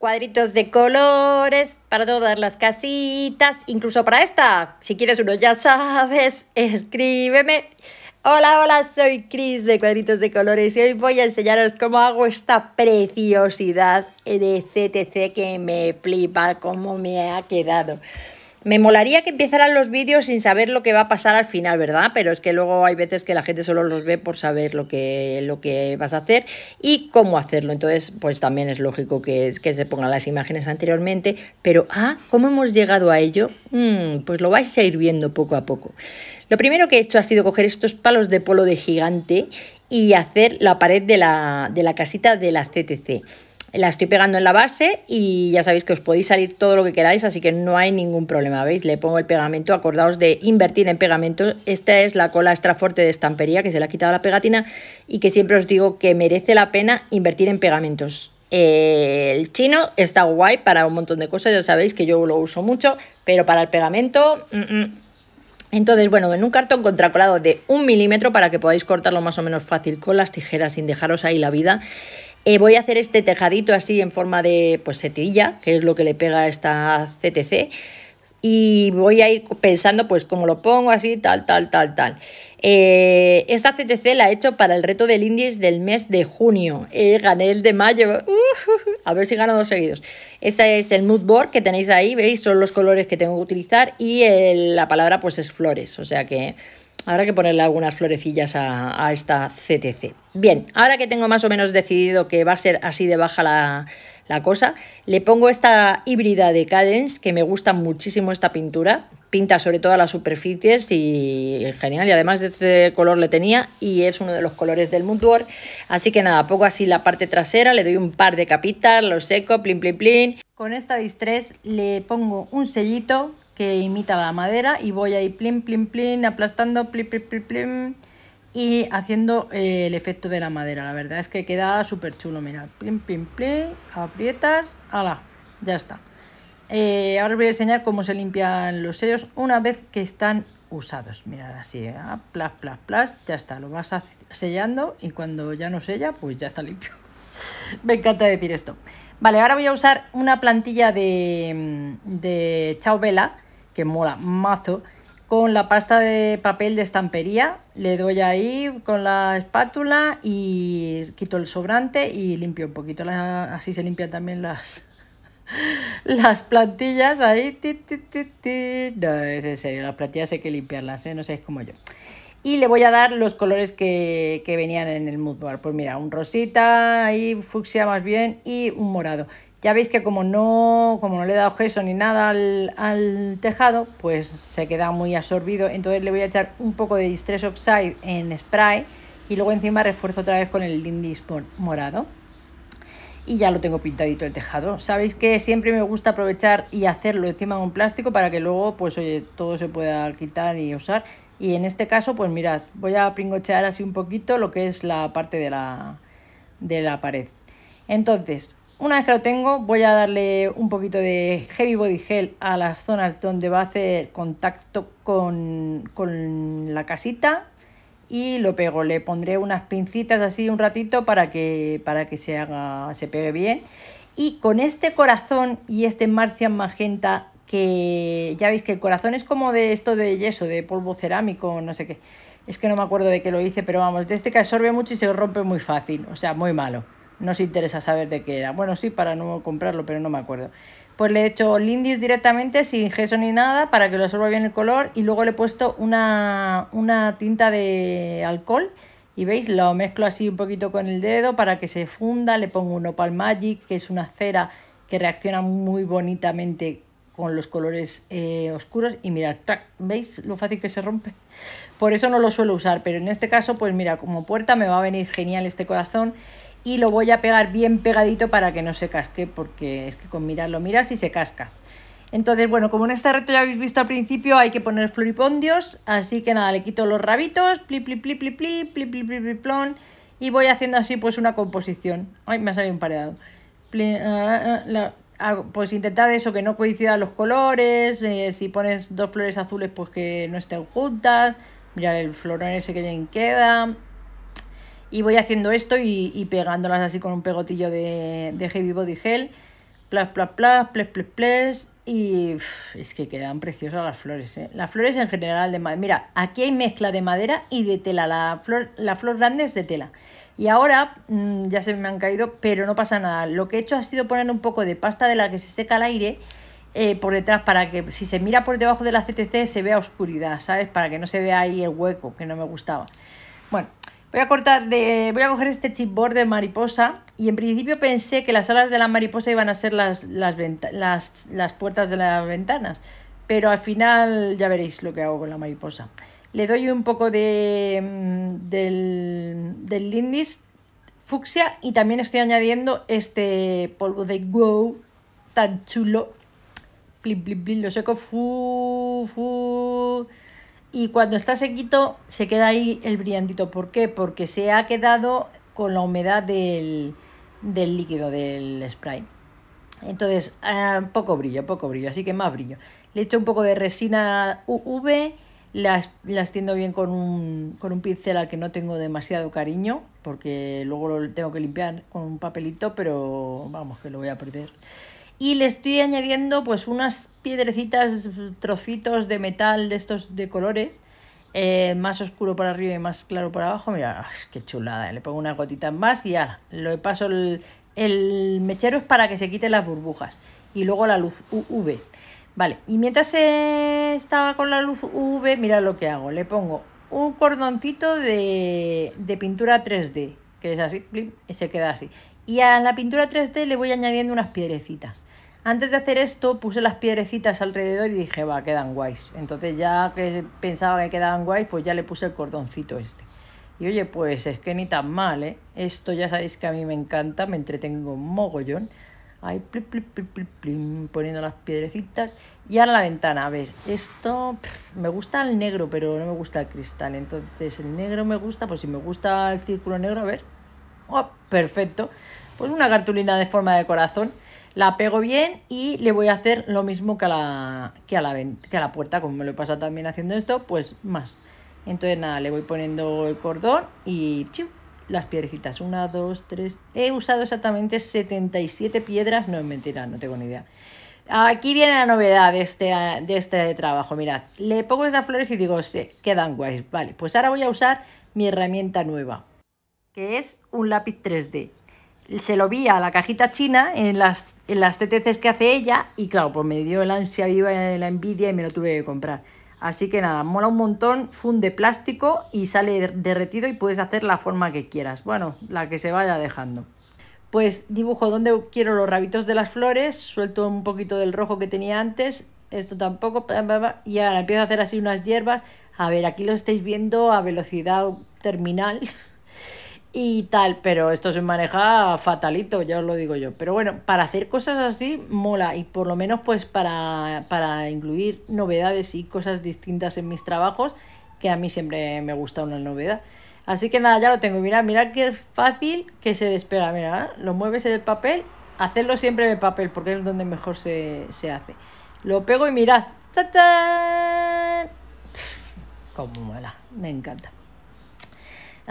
cuadritos de colores para todas las casitas, incluso para esta. Si quieres uno, ya sabes, escríbeme. Hola, hola, soy Cris de Cuadritos de Colores y hoy voy a enseñaros cómo hago esta preciosidad de CTC que me flipa, cómo me ha quedado. Me molaría que empezaran los vídeos sin saber lo que va a pasar al final, ¿verdad? Pero es que luego hay veces que la gente solo los ve por saber lo que, lo que vas a hacer y cómo hacerlo. Entonces, pues también es lógico que, que se pongan las imágenes anteriormente. Pero, ah, ¿cómo hemos llegado a ello? Mm, pues lo vais a ir viendo poco a poco. Lo primero que he hecho ha sido coger estos palos de polo de gigante y hacer la pared de la, de la casita de la CTC la estoy pegando en la base y ya sabéis que os podéis salir todo lo que queráis, así que no hay ningún problema, ¿veis? Le pongo el pegamento, acordaos de invertir en pegamento. Esta es la cola extra fuerte de estampería que se le ha quitado la pegatina y que siempre os digo que merece la pena invertir en pegamentos. El chino está guay para un montón de cosas, ya sabéis que yo lo uso mucho, pero para el pegamento... Entonces, bueno, en un cartón contracolado de un milímetro para que podáis cortarlo más o menos fácil con las tijeras sin dejaros ahí la vida. Eh, voy a hacer este tejadito así en forma de pues, setilla, que es lo que le pega a esta CTC. Y voy a ir pensando pues cómo lo pongo así, tal, tal, tal, tal. Eh, esta CTC la he hecho para el reto del índice del mes de junio. Eh, gané el de mayo. Uh, a ver si gano dos seguidos. Ese es el mood board que tenéis ahí, veis, son los colores que tengo que utilizar y la palabra pues es flores. O sea que Habrá que ponerle algunas florecillas a, esta CTC. Bien, ahora que tengo más o menos decidido que va a ser así de baja la, cosa, le pongo esta híbrida de Cadence, que me gusta muchísimo esta pintura. Pinta sobre todas las superficies y genial. Y además de ese color le tenía y es uno de los colores del War. Así que nada, pongo así la parte trasera, le doy un par de capitas, lo seco, plin, plin, plin. Con esta distress le pongo un sellito que imita la madera y voy a ir plim, plim, plim, aplastando, plim, plim, plim, y haciendo eh, el efecto de la madera. La verdad es que queda súper chulo, mira, plim, plim, plim, aprietas, ala, ya está. Eh, ahora os voy a enseñar cómo se limpian los sellos una vez que están usados. Mirad así, ah, plas, plas, plas, ya está, lo vas sellando y cuando ya no sella, pues ya está limpio. Me encanta decir esto. Vale, ahora voy a usar una plantilla de, de Chao que mola mazo. Con la pasta de papel de estampería le doy ahí con la espátula y quito el sobrante y limpio un poquito. así se limpian también las, las plantillas ahí. tit no, es en serio, las plantillas hay que limpiarlas, ¿eh? no seáis como yo. Y le voy a dar los colores que, que venían en el moodboard. Pues mira, un rosita, ahí fucsia más bien y un morado. Ya veis que como no, como no le he dado gesso ni nada al, tejado, pues se queda muy absorbido. Entonces le voy a echar un poco de Distress Oxide en spray y luego encima refuerzo otra vez con el Lindis morado. Y ya lo tengo pintadito el tejado. Sabéis que siempre me gusta aprovechar y hacerlo encima de un plástico para que luego, pues oye, todo se pueda quitar y usar. Y en este caso, pues mirad, voy a pringochear así un poquito lo que es la parte de la, de la pared. Entonces, una vez que lo tengo, voy a darle un poquito de Heavy Body Gel a las zonas donde va a hacer contacto con, la casita y lo pego. Le pondré unas pincitas así un ratito para que, para que se, haga, se pegue bien. Y con este corazón y este marcian Magenta, que ya veis que el corazón es como de esto de yeso, de polvo cerámico, no sé qué. Es que no me acuerdo de qué lo hice, pero vamos, de este que absorbe mucho y se rompe muy fácil, o sea, muy malo no se interesa saber de qué era. Bueno, sí, para no comprarlo, pero no me acuerdo. Pues le he hecho lindis directamente, sin gesso ni nada, para que lo absorba bien el color. Y luego le he puesto una, tinta de alcohol. Y veis, lo mezclo así un poquito con el dedo para que se funda. Le pongo un Opal Magic, que es una cera que reacciona muy bonitamente con los colores eh, oscuros y mirad, ¿veis lo fácil que se rompe? Por eso no lo suelo usar, pero en este caso, pues mira, como puerta me va a venir genial este corazón y lo voy a pegar bien pegadito para que no se casque, porque es que con mirarlo miras y se casca. Entonces, bueno, como en este reto ya habéis visto al principio, hay que poner floripondios, así que nada, le quito los rabitos, pli, pli, pli, pli, pli, pli, pli, pli, y voy haciendo así pues una composición. Ay, me ha salido un pareado. Ah, ah, ah, pues intentad eso, que no coincidan los colores, eh, si pones dos flores azules, pues que no estén juntas, Ya el florón ese que bien queda, y voy haciendo esto y, pegándolas así con un pegotillo de, Heavy Body Gel. Plas, plas, plas, plas plas Y es que quedan preciosas las flores. ¿eh? Las flores en general de madera. Mira, aquí hay mezcla de madera y de tela. La flor, grande es de tela. Y ahora mm, ya se me han caído, pero no pasa nada. Lo que he hecho ha sido poner un poco de pasta de la que se seca al aire eh, por detrás para que si se mira por debajo de la CTC se vea oscuridad, ¿sabes? Para que no se vea ahí el hueco que no me gustaba. Bueno, Voy a cortar de, voy a coger este chipboard de mariposa y en principio pensé que las alas de la mariposa iban a ser las, las, puertas de las ventanas, pero al final ya veréis lo que hago con la mariposa. Le doy un poco de, mm, del, del lindis fucsia y también estoy añadiendo este polvo de wow tan chulo. Plim, plim, plim, lo seco fu, fu y cuando está sequito se queda ahí el brillantito. ¿Por qué? Porque se ha quedado con la humedad del, líquido del spray. Entonces, ah, poco brillo, poco brillo, así que más brillo. Le echo un poco de resina UV, las, las bien con un, con un pincel al que no tengo demasiado cariño, porque luego lo tengo que limpiar con un papelito, pero vamos, que lo voy a perder y le estoy añadiendo pues unas piedrecitas, trocitos de metal de estos de colores, eh, más oscuro para arriba y más claro para abajo. Mira, qué chulada, eh. le pongo una gotita más y ya, lo paso el, mechero es para que se quiten las burbujas y luego la luz UV. Vale, y mientras estaba con la luz UV, mira lo que hago, le pongo un cordoncito de, de pintura 3D, que es así, y se queda así y a la pintura 3D le voy añadiendo unas piedrecitas. Antes de hacer esto puse las piedrecitas alrededor y dije, va, quedan guays. Entonces ya que pensaba que quedaban guays, pues ya le puse el cordoncito este. Y oye, pues es que ni tan mal, ¿eh? Esto ya sabéis que a mí me encanta, me entretengo mogollón. Ahí plim, plim, plim, poniendo las piedrecitas. Y ahora la ventana, a ver, esto me gusta el negro, pero no me gusta el cristal. Entonces el negro me gusta, pues si me gusta el círculo negro, a ver. Oh, perfecto pues una cartulina de forma de corazón, la pego bien y le voy a hacer lo mismo que a la, que a la, que a la puerta, como me lo he pasado también haciendo esto, pues más. Entonces nada, le voy poniendo el cordón y las piedrecitas. Una, dos, tres. He usado exactamente 77 piedras. No es mentira, no tengo ni idea. Aquí viene la novedad de este, de este trabajo. Mirad, le pongo estas flores y digo, se quedan guays. Vale, pues ahora voy a usar mi herramienta nueva, que es un lápiz 3D se lo vi a la cajita china en las, en las TTCs que hace ella y claro, pues me dio el ansia viva, la envidia y me lo tuve que comprar. Así que nada, mola un montón, funde plástico y sale derretido y puedes hacer la forma que quieras. Bueno, la que se vaya dejando. Pues dibujo donde quiero los rabitos de las flores, suelto un poquito del rojo que tenía antes, esto tampoco, y ahora empiezo a hacer así unas hierbas. A ver, aquí lo estáis viendo a velocidad terminal. y tal, pero esto se maneja fatalito, ya os lo digo yo. Pero bueno, para hacer cosas así mola y por lo menos pues para, para incluir novedades y cosas distintas en mis trabajos, que a mí siempre me gusta una novedad. Así que nada, ya lo tengo. Mirad, mirad qué fácil que se despega. Mira, lo mueves en el papel, hacerlo siempre en el papel porque es donde mejor se, hace. Lo pego y mirad. ¡Tachán! Como mola, me encanta.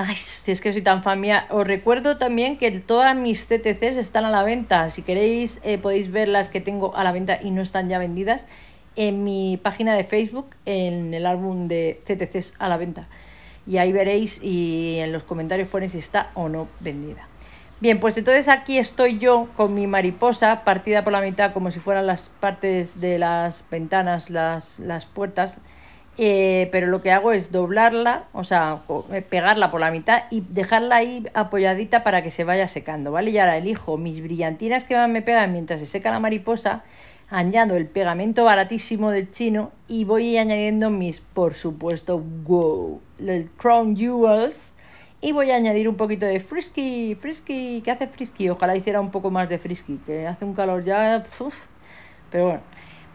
Ay, si es que soy tan fan Os recuerdo también que todas mis CTCs están a la venta. Si queréis, eh, podéis ver las que tengo a la venta y no están ya vendidas en mi página de Facebook, en el álbum de CTCs a la venta. Y ahí veréis y en los comentarios ponéis si está o no vendida. Bien, pues entonces aquí estoy yo con mi mariposa partida por la mitad como si fueran las partes de las ventanas, las, las puertas eh, pero lo que hago es doblarla, o sea, eh, pegarla por la mitad y dejarla ahí apoyadita para que se vaya secando, ¿vale? Y ahora elijo mis brillantinas que van me pegan mientras se seca la mariposa, añado el pegamento baratísimo del chino y voy añadiendo mis, por supuesto, wow, el Crown Jewels. Y voy a añadir un poquito de frisky, frisky, que hace frisky, ojalá hiciera un poco más de frisky, que hace un calor ya... pero bueno,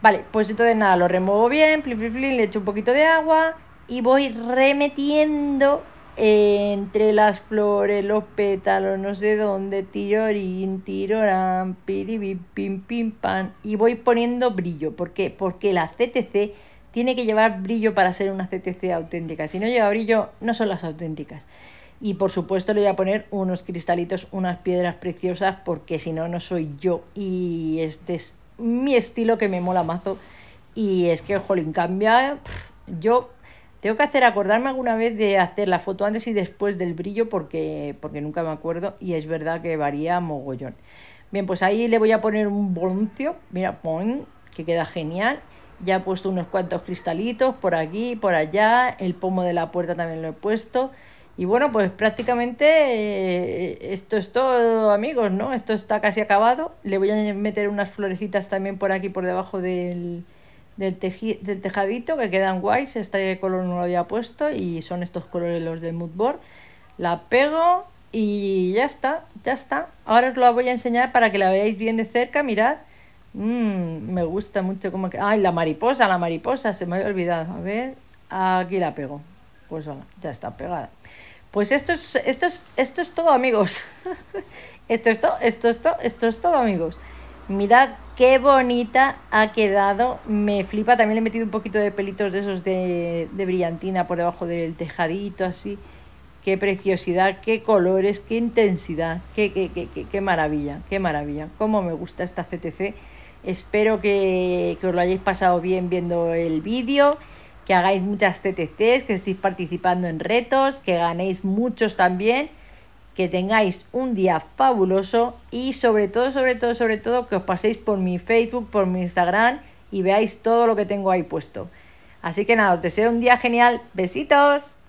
Vale, pues entonces nada, lo remuevo bien, le echo un poquito de agua y voy remetiendo entre las flores, los pétalos, no sé dónde, tirorín, tirorán, piribim, pim, pim, pan. Y voy poniendo brillo. ¿Por qué? Porque la CTC tiene que llevar brillo para ser una CTC auténtica. Si no lleva brillo, no son las auténticas. Y por supuesto le voy a poner unos cristalitos, unas piedras preciosas, porque si no, no soy yo. Y este es mi estilo que me mola mazo. Y es que, jolín, cambia. yo tengo que hacer acordarme alguna vez de hacer la foto antes y después del brillo porque, porque nunca me acuerdo y es verdad que varía mogollón. Bien, pues ahí le voy a poner un boloncio, mira, pon, que queda genial. Ya he puesto unos cuantos cristalitos por aquí, por allá, el pomo de la puerta también lo he puesto. Y bueno, pues prácticamente eh, esto es todo, amigos, ¿no? Esto está casi acabado. Le voy a meter unas florecitas también por aquí, por debajo del, tejadito, que quedan guays. Este color no lo había puesto y son estos colores los del board La pego y ya está, ya está. Ahora os la voy a enseñar para que la veáis bien de cerca, mirad. Mm, me gusta mucho como que... ¡Ay, la mariposa, la mariposa! Se me había olvidado. A ver, aquí la pego. Pues ya está pegada. Pues esto es, esto es, esto es todo, amigos. esto es todo, esto es todo, esto es todo, amigos. Mirad qué bonita ha quedado. Me flipa. También le he metido un poquito de pelitos de esos de, brillantina por debajo del tejadito, así. Qué preciosidad, qué colores, qué intensidad, qué, qué, qué, qué maravilla, qué maravilla. Cómo me gusta esta CTC. Espero que, que os lo hayáis pasado bien viendo el vídeo que hagáis muchas TTCs, que estéis participando en retos, que ganéis muchos también, que tengáis un día fabuloso y sobre todo, sobre todo, sobre todo que os paséis por mi Facebook, por mi Instagram y veáis todo lo que tengo ahí puesto. Así que nada, os deseo un día genial. Besitos.